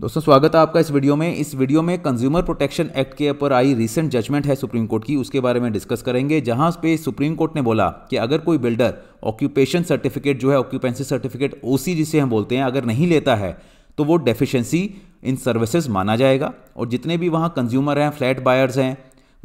दोस्तों स्वागत है आपका इस वीडियो में इस वीडियो में कंज्यूमर प्रोटेक्शन एक्ट के ऊपर आई रिसेंट जजमेंट है सुप्रीम कोर्ट की उसके बारे में डिस्कस करेंगे जहां पे सुप्रीम कोर्ट ने बोला कि अगर कोई बिल्डर ऑक्यूपेशन सर्टिफिकेट जो है ऑक्यूपेंसी सर्टिफिकेट ओसी जिसे हम बोलते हैं अगर नहीं लेता है तो वो डेफिशिएंसी इन सर्विसेज माना जाएगा और जितने भी वहाँ कंज्यूमर हैं फ्लैट बायर्स हैं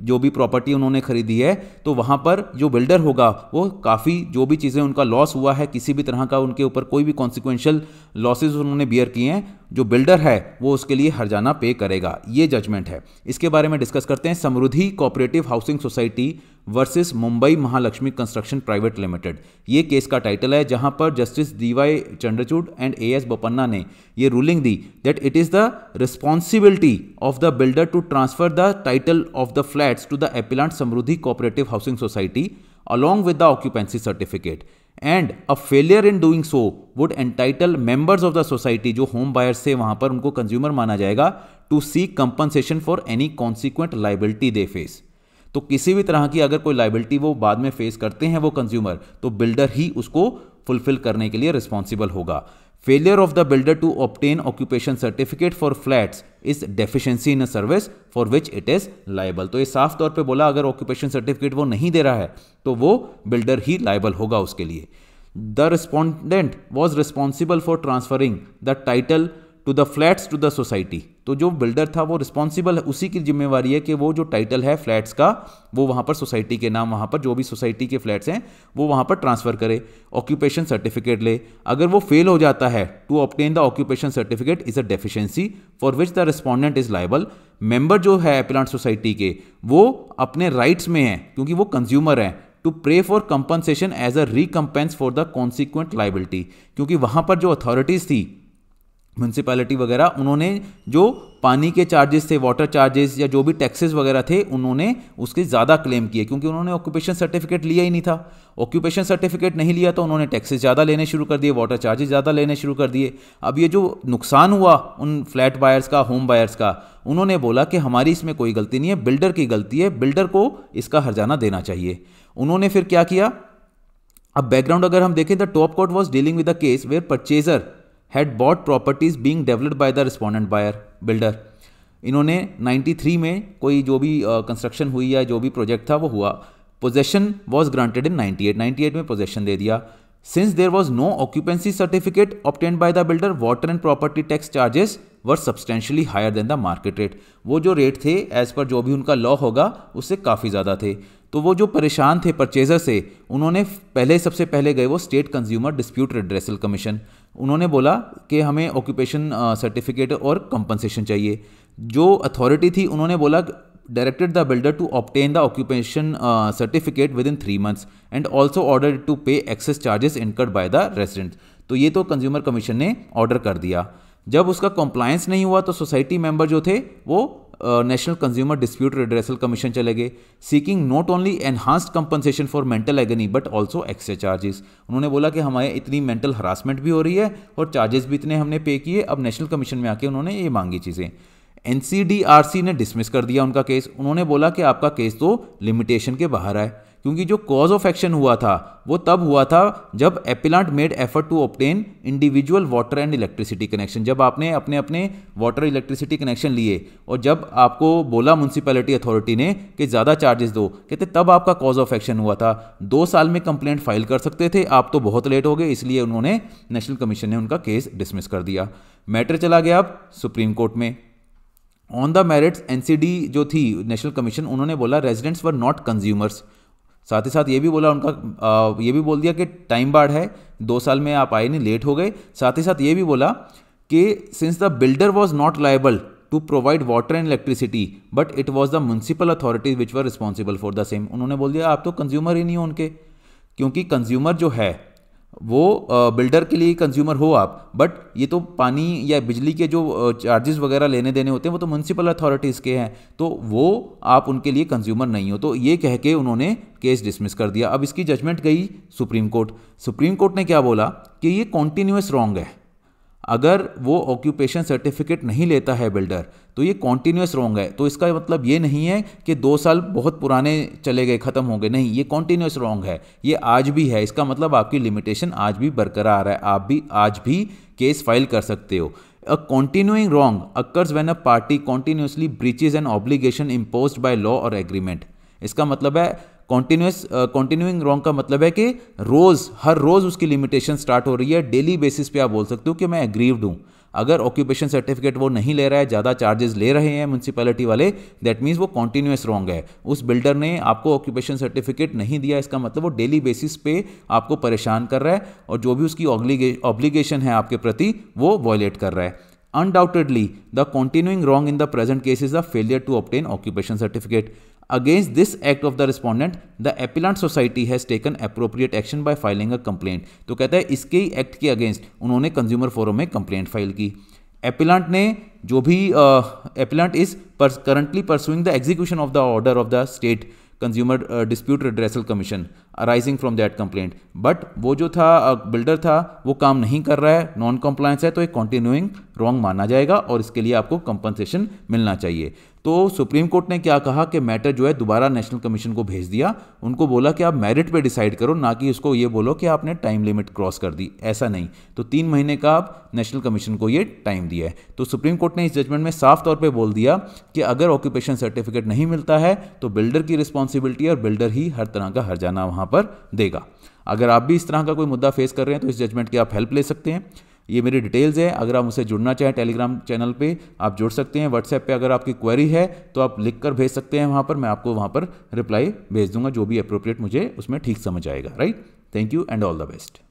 जो भी प्रॉपर्टी उन्होंने खरीदी है तो वहाँ पर जो बिल्डर होगा वो काफ़ी जो भी चीज़ें उनका लॉस हुआ है किसी भी तरह का उनके ऊपर कोई भी कॉन्सिक्वेंशल लॉसेज उन्होंने बियर किए हैं जो बिल्डर है वो उसके लिए हरजाना पे करेगा ये जजमेंट है इसके बारे में डिस्कस करते हैं Samruddhi cooperative housing society versus Mumbai Mahalaxmi construction private limited ये केस का टाइटल है जहां पर justice D Y Chandrachud and A S Bopanna ने ये रूलिंग दी that it is the responsibility of the builder to transfer the title of the flats to the appellant Samruddhi cooperative housing society along with the occupancy certificate and a failure in doing so would entitle members of the society जो home buyers से वहां पर उनको consumer माना जाएगा to seek compensation for any consequent liability they face तो किसी भी तरह की अगर कोई लाइबिलिटी वो बाद में फेस करते हैं वो कंज्यूमर तो बिल्डर ही उसको फुलफिल करने के लिए रिस्पॉन्सिबल होगा failure of the builder to obtain occupation certificate for flats is deficiency in a service for which it is liable तो ये साफ तौर पे बोला अगर ऑक्यूपेशन सर्टिफिकेट वो नहीं दे रहा है तो वो बिल्डर ही लाइबल होगा उसके लिए the respondent was responsible for transferring the title to the flats to the society तो जो बिल्डर था वो रिस्पॉन्सिबल है उसी की जिम्मेवारी है कि वो जो टाइटल है फ्लैट्स का वो वहाँ पर सोसाइटी के नाम वहाँ पर जो भी सोसाइटी के फ्लैट्स हैं वो वहाँ पर ट्रांसफ़र करे ऑक्यूपेशन सर्टिफिकेट ले अगर वो फेल हो जाता है to obtain the occupation certificate is a deficiency for which the respondent is liable member जो है एपिलांट सोसाइटी के वो अपने राइट्स में हैं क्योंकि वो कंज्यूमर हैं to pray for compensation as a recompense for the consequent liability क्योंकि वहाँ पर जो अथॉरिटीज़ थी म्यूनसिपैलिटी वगैरह उन्होंने जो पानी के चार्जेस थे वाटर चार्जेस या जो भी टैक्सेस वगैरह थे उन्होंने उसके ज़्यादा क्लेम किए क्योंकि उन्होंने ऑक्यूपेशन सर्टिफिकेट लिया ही नहीं था ऑक्यूपेशन सर्टिफिकेट नहीं लिया तो उन्होंने टैक्सेस ज़्यादा लेने शुरू कर दिए वाटर चार्जेस ज़्यादा लेने शुरू कर दिए अब ये जो नुकसान हुआ उन फ्लैट बायर्स का होम बायर्स का उन्होंने बोला कि हमारी इसमें कोई गलती नहीं है बिल्डर की गलती है बिल्डर को इसका हर्जाना देना चाहिए उन्होंने फिर क्या किया अब बैकग्राउंड अगर हम देखें तो top court was dealing with the case where purchaser had bought properties being developed by the respondent buyer builder इन्होंने 93 में कोई जो भी कंस्ट्रक्शन uh, हुई या जो भी प्रोजेक्ट था वो हुआ पोजेशन वॉज ग्रांटेड इन 98 98 में पोजेशन दे दिया since there was no occupancy certificate obtain by the builder water and property tax charges were substantially higher than the market rate वो जो रेट थे एज पर जो भी उनका लॉ होगा उससे काफ़ी ज़्यादा थे तो वो जो परेशान थे परचेज़र से उन्होंने पहले सबसे पहले गए वो state consumer dispute redressal commission उन्होंने बोला कि हमें ऑक्यूपेशन सर्टिफिकेट और कंपनसेशन चाहिए जो अथॉरिटी थी उन्होंने बोला directed the builder to obtain the occupation certificate within three months and also order to pay excess charges incurred by the resident तो ये तो कंज्यूमर कमीशन ने ऑर्डर कर दिया जब उसका कंप्लायंस नहीं हुआ तो सोसाइटी मेंबर जो थे वो national consumer dispute redressal commission चले गए seeking not only enhanced compensation for mental agony but also extra charges उन्होंने बोला कि हमारे इतनी मेंटल हरासमेंट भी हो रही है और चार्जेस भी इतने हमने पे किए अब नेशनल कमीशन में आके उन्होंने ये मांगी चीज़ें एन ने डिसमिस कर दिया उनका केस उन्होंने बोला कि आपका केस तो लिमिटेशन के बाहर है क्योंकि जो कॉज ऑफ एक्शन हुआ था वो तब हुआ था जब appellant made effort to obtain individual water and electricity connection जब आपने अपने अपने वाटर इलेक्ट्रिसिटी कनेक्शन लिए और जब आपको बोला म्यूनसिपैलिटी अथॉरिटी ने कि ज़्यादा चार्जेस दो कहते तब आपका कॉज ऑफ एक्शन हुआ था दो साल में कंप्लेंट फाइल कर सकते थे आप तो बहुत लेट हो गए इसलिए उन्होंने नेशनल कमीशन ने उनका केस डिसमिस कर दिया मैटर चला गया अब सुप्रीम कोर्ट में ऑन द मेरिट्स एनसीडी जो थी नेशनल कमीशन उन्होंने बोला रेजिडेंट्स वर नॉट कंज्यूमर्स साथ ही साथ ये भी बोला उनका ये भी बोल दिया कि टाइम बाढ़ है दो साल में आप आए नहीं लेट हो गए साथ ही साथ ये भी बोला कि since the builder was not liable to provide water and electricity but it was the municipal authorities which were responsible for the same उन्होंने बोल दिया आप तो कंज्यूमर ही नहीं हो उनके क्योंकि कंज्यूमर जो है वो बिल्डर के लिए कंज्यूमर हो आप बट ये तो पानी या बिजली के जो चार्जेस वगैरह लेने देने होते हैं वो तो म्यूनसिपल अथॉरिटीज़ के हैं तो वो आप उनके लिए कंज्यूमर नहीं हो तो ये कह के उन्होंने केस डिसमिस कर दिया अब इसकी जजमेंट गई सुप्रीम कोर्ट सुप्रीम कोर्ट ने क्या बोला कि ये कॉन्टीन्यूस रॉन्ग है अगर वो ऑक्यूपेशन सर्टिफिकेट नहीं लेता है बिल्डर तो ये कॉन्टीन्यूस रॉन्ग है तो इसका मतलब ये नहीं है कि दो साल बहुत पुराने चले गए ख़त्म हो गए नहीं ये कॉन्टीन्यूस रॉन्ग है ये आज भी है इसका मतलब आपकी लिमिटेशन आज भी बरकरार है आप भी आज भी केस फाइल कर सकते हो a continuing wrong occurs when a party continuously breaches and obligation impose by law और एग्रीमेंट इसका मतलब है कॉन्टिन्यूस कॉन्टिन्यूइंग रॉन्ग का मतलब है कि रोज़ हर रोज़ उसकी लिमिटेशन स्टार्ट हो रही है डेली बेसिस पे आप बोल सकते हो कि मैं एग्रीव्ड हूँ अगर ऑक्यूपेशन सर्टिफिकेट वो नहीं ले रहा है ज़्यादा चार्जेस ले रहे हैं म्यूनसिपैलिटी वाले दैट मीन्स वो कॉन्टिन्यूस रॉन्ग है उस बिल्डर ने आपको ऑक्यूपेशन सर्टिफिकेट नहीं दिया इसका मतलब वो डेली बेसिस पे आपको परेशान कर रहा है और जो भी उसकी ऑब्लीगेशन है आपके प्रति वो वॉयलेट कर रहा है undoubtedly the continuing wrong in the present case is the failure to obtain occupation certificate against this act of the respondent the appellant society has taken appropriate action by filing a complaint तो कहता है इसके ही act के against उन्होंने consumer forum में complaint file की appellant ने जो भी appellant is currently pursuing the execution of the order of the state consumer dispute redressal commission arising from that complaint but वो जो था बिल्डर uh, था वो काम नहीं कर रहा है नॉन कॉम्प्लायंस है तो एक कॉन्टिन्यूइंग रॉन्ग माना जाएगा और इसके लिए आपको कंपनसेशन मिलना चाहिए तो सुप्रीम कोर्ट ने क्या कहा कि मैटर जो है दोबारा नेशनल कमीशन को भेज दिया उनको बोला कि आप मेरिट पे डिसाइड करो ना कि उसको ये बोलो कि आपने टाइम लिमिट क्रॉस कर दी ऐसा नहीं तो तीन महीने का आप नेशनल कमीशन को ये टाइम दिया है तो सुप्रीम कोर्ट ने इस जजमेंट में साफ तौर पर बोल दिया कि अगर ऑक्यूपेशन सर्टिफिकेट नहीं मिलता है तो बिल्डर की रिस्पॉन्सिबिलिटी और बिल्डर ही हर तरह का जाना वहाँ पर देगा अगर आप भी इस तरह का कोई मुद्दा फेस कर रहे हैं तो इस जजमेंट की आप हेल्प ले सकते हैं ये मेरी डिटेल्स हैं अगर आप मुझसे जुड़ना चाहें टेलीग्राम चैनल पे आप जुड़ सकते हैं व्हाट्सएप पे अगर आपकी क्वेरी है तो आप लिख कर भेज सकते हैं वहाँ पर मैं आपको वहाँ पर रिप्लाई भेज दूंगा जो भी अप्रोप्रिएट मुझे उसमें ठीक समझ आएगा right thank you and all the best